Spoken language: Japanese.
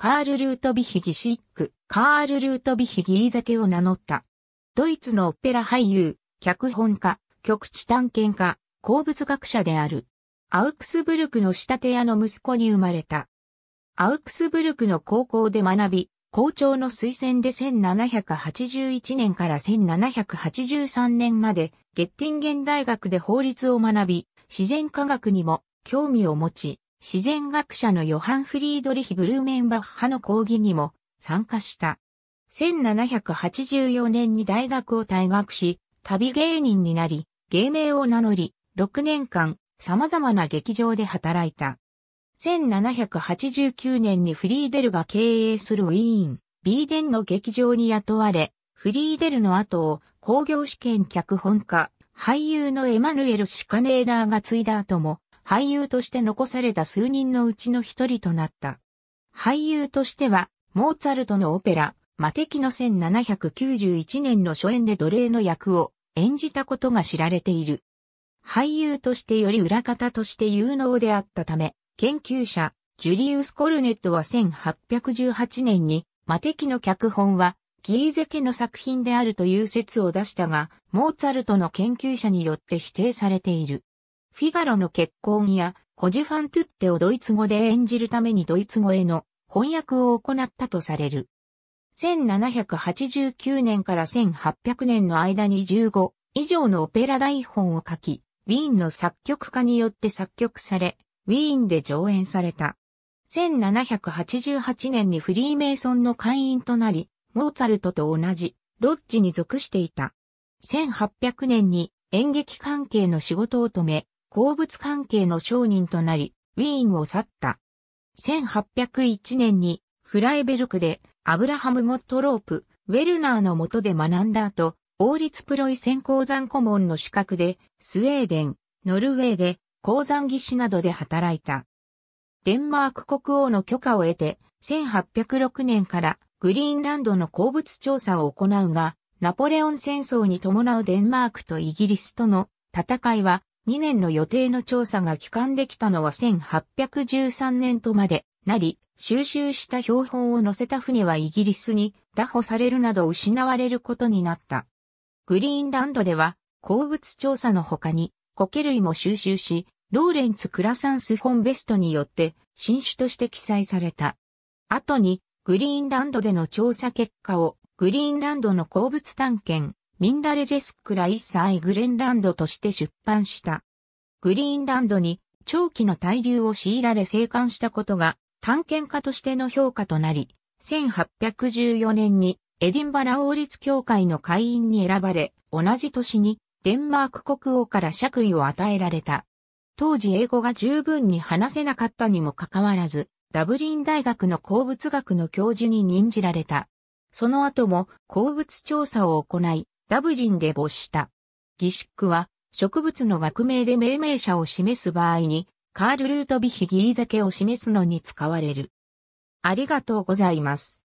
カール・ルートビヒギ・シック、カール・ルートビヒギ・イーザケを名乗った。ドイツのオペラ俳優、脚本家、局地探検家、鉱物学者である。アウクスブルクの仕立て屋の息子に生まれた。アウクスブルクの高校で学び、校長の推薦で1781年から1783年までゲッティンゲン大学で法律を学び、自然科学にも興味を持ち、自然学者のヨハン・フリードリヒ・ブルーメンバッハの講義にも参加した。1784年に大学を退学し、旅芸人になり、芸名を名乗り、6年間様々な劇場で働いた。1789年にフリーデルが経営するウィーン、ビーデンの劇場に雇われ、フリーデルの後を工業試験脚本家、俳優のエマヌエル・シカネーダーが継いだ後も、俳優として残された数人のうちの一人となった。俳優としては、モーツァルトのオペラ、魔キの1791年の初演で奴隷の役を演じたことが知られている。俳優としてより裏方として有能であったため、研究者、ジュリウス・コルネットは1818年に、魔キの脚本は、ギーゼ家の作品であるという説を出したが、モーツァルトの研究者によって否定されている。フィガロの結婚や、コジファントゥッテをドイツ語で演じるためにドイツ語への翻訳を行ったとされる。1789年から1800年の間に15以上のオペラ台本を書き、ウィーンの作曲家によって作曲され、ウィーンで上演された。1788年にフリーメイソンの会員となり、モーツァルトと同じロッジに属していた。1800年に演劇関係の仕事を止め、鉱物関係の商人となり、ウィーンを去った。1801年にフライベルクでアブラハム・ゴットロープ、ウェルナーの下で学んだ後、王立プロイセン鉱山顧問の資格で、スウェーデン、ノルウェーで鉱山技師などで働いた。デンマーク国王の許可を得て、1806年からグリーンランドの鉱物調査を行うが、ナポレオン戦争に伴うデンマークとイギリスとの戦いは2年の予定の調査が帰還できたのは1813年とまでなり、収集した標本を載せた船はイギリスに打破されるなど失われることになった。グリーンランドでは、鉱物調査の他に、苔類も収集し、ローレンツ・クラサンス・フォン・ベストによって新種として記載された。後に、グリーンランドでの調査結果を、グリーンランドの鉱物探検ミンダレジェスクライッサイグレンランドとして出版した。グリーンランドに長期の滞留を強いられ生還したことが探検家としての評価となり、1814年にエディンバラ王立協会の会員に選ばれ、同じ年にデンマーク国王から爵位を与えられた。当時英語が十分に話せなかったにもかかわらず、ダブリン大学の鉱物学の教授に任じられた。その後も鉱物調査を行い、ダブリンで没した。ギシックは、植物の学名で命名者を示す場合に、カール・ルートビヒギーザケを示すのに使われる。ありがとうございます。